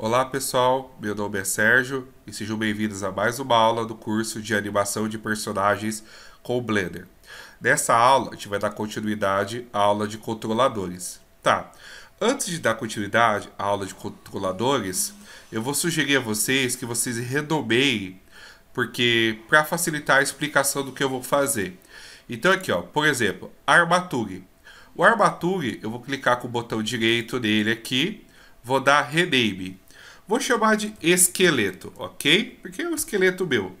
Olá pessoal, meu nome é Sérgio e sejam bem-vindos a mais uma aula do curso de animação de personagens com Blender. Nessa aula a gente vai dar continuidade à aula de controladores. Tá, antes de dar continuidade à aula de controladores, eu vou sugerir a vocês que vocês renomeiem, porque para facilitar a explicação do que eu vou fazer. Então aqui ó, por exemplo, armature. O armature eu vou clicar com o botão direito dele aqui, vou dar rename. Vou chamar de esqueleto, ok? Porque é um esqueleto meu.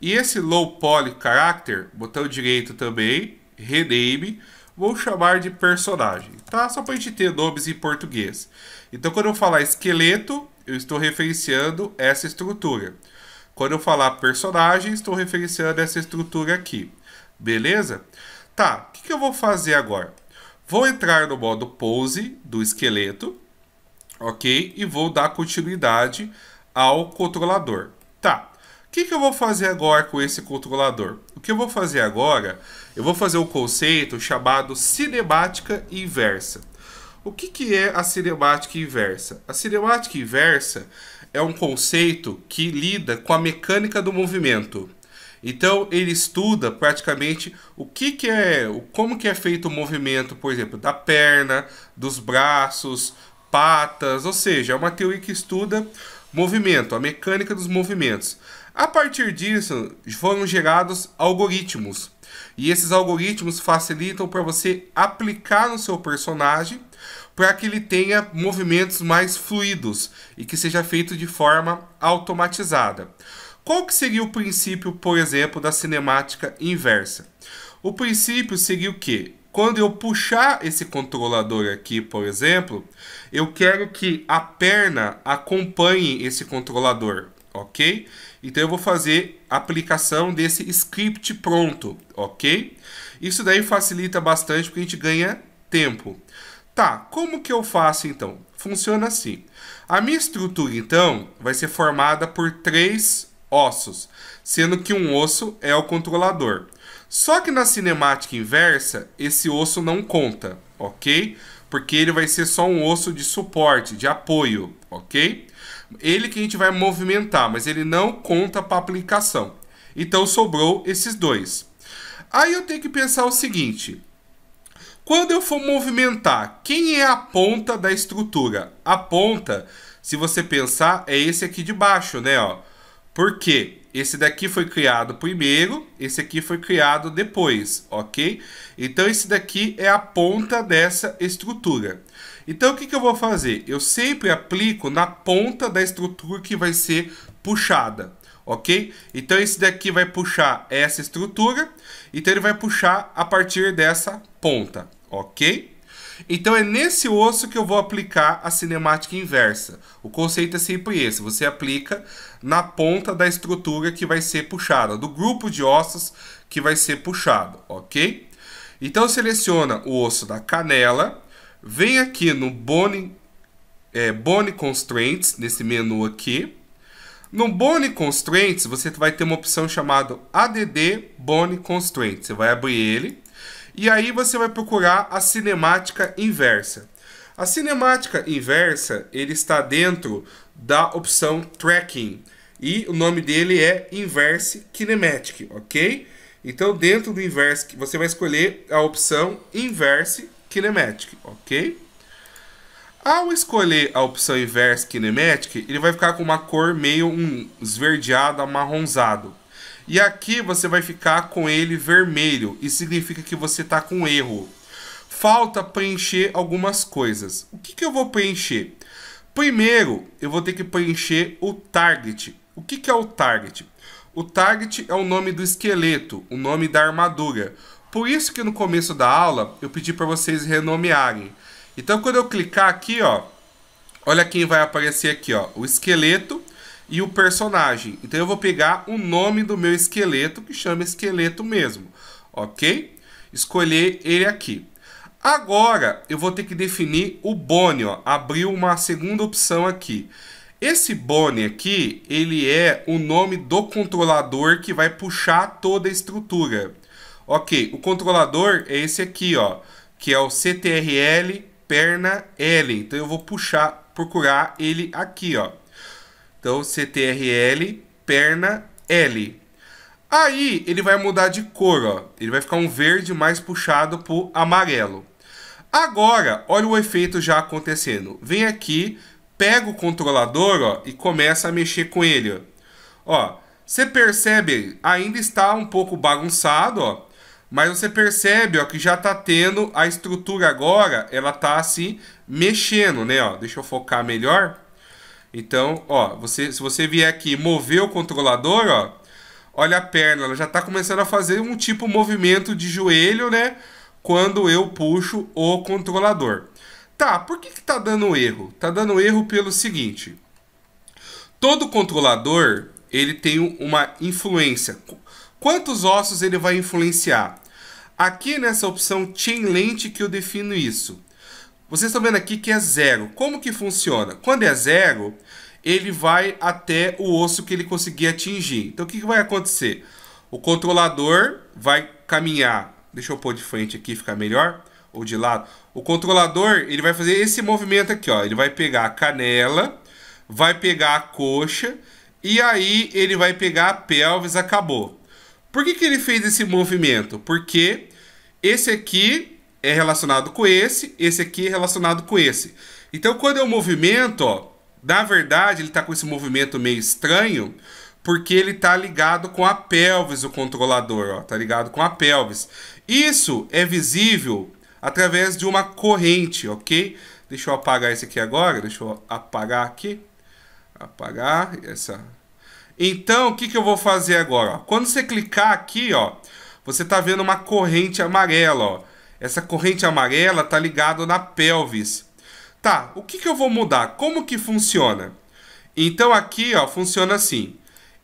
E esse low poly character, botão direito também, rename, vou chamar de personagem, tá? Só para a gente ter nomes em português. Então quando eu falar esqueleto, eu estou referenciando essa estrutura. Quando eu falar personagem, estou referenciando essa estrutura aqui. Beleza? Tá, o que, que eu vou fazer agora? Vou entrar no modo pose do esqueleto ok? E vou dar continuidade ao controlador. Tá, o que, que eu vou fazer agora com esse controlador? O que eu vou fazer agora, eu vou fazer um conceito chamado cinemática inversa. O que, que é a cinemática inversa? A cinemática inversa é um conceito que lida com a mecânica do movimento. Então ele estuda praticamente o que, que é, como que é feito o movimento, por exemplo, da perna, dos braços, patas, ou seja, é uma teoria que estuda movimento, a mecânica dos movimentos. A partir disso, foram gerados algoritmos. E esses algoritmos facilitam para você aplicar no seu personagem para que ele tenha movimentos mais fluidos e que seja feito de forma automatizada. Qual que seria o princípio, por exemplo, da cinemática inversa? O princípio seria o que? Quando eu puxar esse controlador aqui, por exemplo, eu quero que a perna acompanhe esse controlador, ok? Então eu vou fazer a aplicação desse script pronto, ok? Isso daí facilita bastante porque a gente ganha tempo. Tá, como que eu faço então? Funciona assim. A minha estrutura então vai ser formada por três ossos, sendo que um osso é o controlador. Só que na cinemática inversa, esse osso não conta, ok? Porque ele vai ser só um osso de suporte, de apoio, ok? Ele que a gente vai movimentar, mas ele não conta para aplicação. Então sobrou esses dois. Aí eu tenho que pensar o seguinte: quando eu for movimentar, quem é a ponta da estrutura? A ponta, se você pensar, é esse aqui de baixo, né? Ó. Por quê? esse daqui foi criado primeiro, esse aqui foi criado depois, ok? Então, esse daqui é a ponta dessa estrutura. Então, o que, que eu vou fazer? Eu sempre aplico na ponta da estrutura que vai ser puxada, ok? Então, esse daqui vai puxar essa estrutura, então ele vai puxar a partir dessa ponta, ok? Então é nesse osso que eu vou aplicar a cinemática inversa. O conceito é sempre esse, você aplica na ponta da estrutura que vai ser puxada, do grupo de ossos que vai ser puxado, ok? Então seleciona o osso da canela, vem aqui no bone, é, bone Constraints, nesse menu aqui, no Bone Constraints, você vai ter uma opção chamada ADD Bone Constraints. Você vai abrir ele. E aí você vai procurar a cinemática inversa. A cinemática inversa, ele está dentro da opção tracking. E o nome dele é Inverse Kinematic, ok? Então dentro do Inverse, você vai escolher a opção Inverse Kinematic, ok? Ao escolher a opção Inverse Kinematic, ele vai ficar com uma cor meio um esverdeado, amarronzado. E aqui você vai ficar com ele vermelho. E significa que você está com erro. Falta preencher algumas coisas. O que, que eu vou preencher? Primeiro, eu vou ter que preencher o target. O que, que é o target? O target é o nome do esqueleto, o nome da armadura. Por isso que no começo da aula eu pedi para vocês renomearem. Então quando eu clicar aqui, ó, olha quem vai aparecer aqui, ó, o esqueleto e o personagem. Então eu vou pegar o nome do meu esqueleto, que chama esqueleto mesmo, ok? Escolher ele aqui. Agora eu vou ter que definir o bone, ó. Abriu uma segunda opção aqui. Esse bone aqui, ele é o nome do controlador que vai puxar toda a estrutura. Ok, o controlador é esse aqui, ó, que é o CTRL perna L. Então eu vou puxar, procurar ele aqui, ó. Então, CTRL, perna L. Aí ele vai mudar de cor, ó. Ele vai ficar um verde mais puxado pro amarelo. Agora, olha o efeito já acontecendo. Vem aqui, pega o controlador, ó, e começa a mexer com ele, ó. Você percebe, ainda está um pouco bagunçado, ó. Mas você percebe, ó, que já tá tendo a estrutura agora, ela tá se mexendo, né, ó. Deixa eu focar melhor. Então, ó, você, se você vier aqui mover o controlador, ó, olha a perna, ela já está começando a fazer um tipo movimento de joelho, né? Quando eu puxo o controlador. Tá, por que que tá dando erro? Tá dando erro pelo seguinte. Todo controlador, ele tem uma influência. Quantos ossos ele vai influenciar? Aqui nessa opção Chain lente que eu defino isso. Vocês estão vendo aqui que é zero. Como que funciona? Quando é zero, ele vai até o osso que ele conseguir atingir. Então o que, que vai acontecer? O controlador vai caminhar. Deixa eu pôr de frente aqui, ficar melhor. Ou de lado. O controlador ele vai fazer esse movimento aqui, ó. Ele vai pegar a canela, vai pegar a coxa e aí ele vai pegar a pelvis. Acabou. Por que, que ele fez esse movimento? Porque esse aqui é relacionado com esse, esse aqui é relacionado com esse. Então, quando eu é movimento, ó, na verdade, ele está com esse movimento meio estranho, porque ele está ligado com a pelvis, o controlador, ó, tá ligado com a pelvis. Isso é visível através de uma corrente, ok? Deixa eu apagar esse aqui agora, deixa eu apagar aqui. Apagar essa. Então, o que, que eu vou fazer agora? Ó? Quando você clicar aqui, ó, você está vendo uma corrente amarela, ó. Essa corrente amarela está ligada na pelvis. Tá, o que, que eu vou mudar? Como que funciona? Então aqui ó, funciona assim.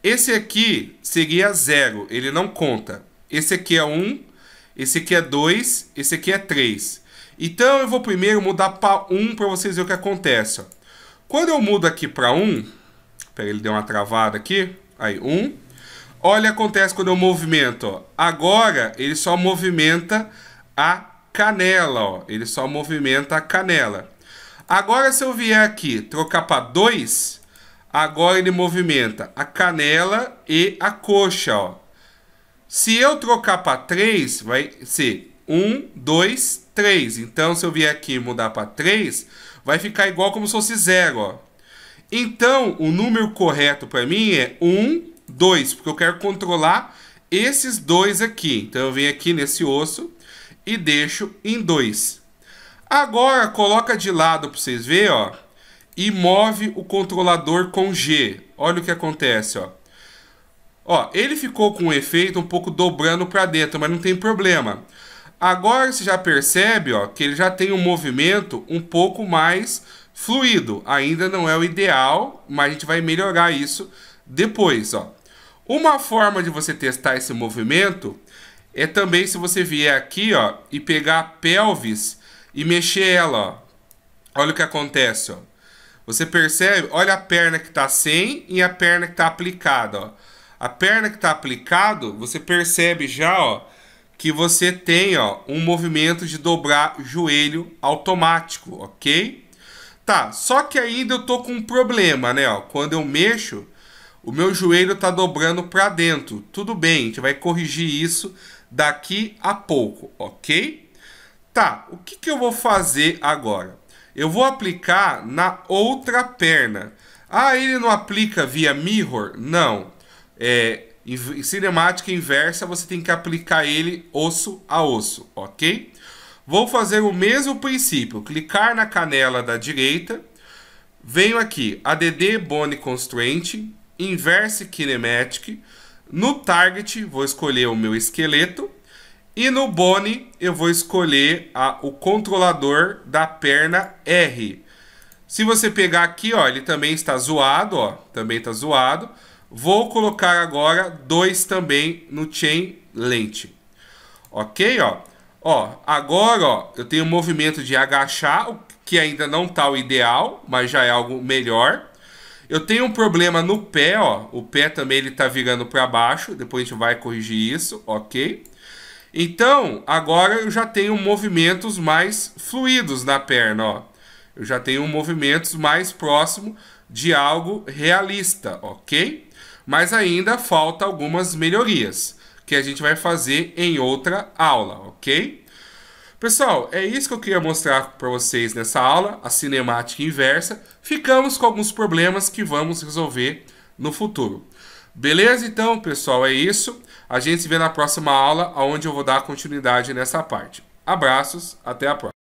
Esse aqui seria zero, ele não conta. Esse aqui é 1, um, esse aqui é 2, esse aqui é 3. Então eu vou primeiro mudar para 1 um para vocês verem o que acontece. Ó. Quando eu mudo aqui para 1, um, pera, ele deu uma travada aqui. Aí, 1. Um. Olha, acontece quando eu movimento. Ó. Agora ele só movimenta a canela, ó. Ele só movimenta a canela. Agora, se eu vier aqui trocar para 2, agora ele movimenta a canela e a coxa, ó. Se eu trocar para 3, vai ser 1, 2, 3. Então, se eu vier aqui e mudar para 3, vai ficar igual como se fosse 0, ó. Então, o número correto para mim é 1, 2, porque eu quero controlar esses dois aqui. Então, eu venho aqui nesse osso e deixo em 2. Agora coloca de lado para vocês verem, ó, e move o controlador com G. Olha o que acontece, ó. Ó, ele ficou com o efeito um pouco dobrando para dentro, mas não tem problema. Agora você já percebe, ó, que ele já tem um movimento um pouco mais fluido. Ainda não é o ideal, mas a gente vai melhorar isso depois, ó. Uma forma de você testar esse movimento é também se você vier aqui, ó, e pegar a pelvis e mexer ela, ó. Olha o que acontece, ó. Você percebe? Olha a perna que tá sem e a perna que tá aplicada, ó. A perna que tá aplicado, você percebe já, ó, que você tem, ó, um movimento de dobrar joelho automático, OK? Tá, só que ainda eu tô com um problema, né, ó. Quando eu mexo, o meu joelho tá dobrando para dentro. Tudo bem, a gente vai corrigir isso daqui a pouco, ok? Tá, o que, que eu vou fazer agora? Eu vou aplicar na outra perna. Ah, ele não aplica via mirror? Não. É, em cinemática inversa, você tem que aplicar ele osso a osso, ok? Vou fazer o mesmo princípio. Clicar na canela da direita. Venho aqui, ADD Bone Constraint, Inverse Kinematic. No target, vou escolher o meu esqueleto. E no bone, eu vou escolher a, o controlador da perna R. Se você pegar aqui, ó, ele também está zoado, ó, também está zoado. Vou colocar agora dois também no chain lente. Ok, ó. Ó, agora, ó, eu tenho um movimento de agachar, que ainda não está o ideal, mas já é algo melhor. Eu tenho um problema no pé, ó. O pé também ele tá virando para baixo. Depois a gente vai corrigir isso, ok? Então, agora eu já tenho movimentos mais fluidos na perna, ó. Eu já tenho movimentos mais próximo de algo realista, ok? Mas ainda falta algumas melhorias que a gente vai fazer em outra aula, ok? Pessoal, é isso que eu queria mostrar para vocês nessa aula, a cinemática inversa. Ficamos com alguns problemas que vamos resolver no futuro. Beleza? Então, pessoal, é isso. A gente se vê na próxima aula, onde eu vou dar continuidade nessa parte. Abraços, até a próxima.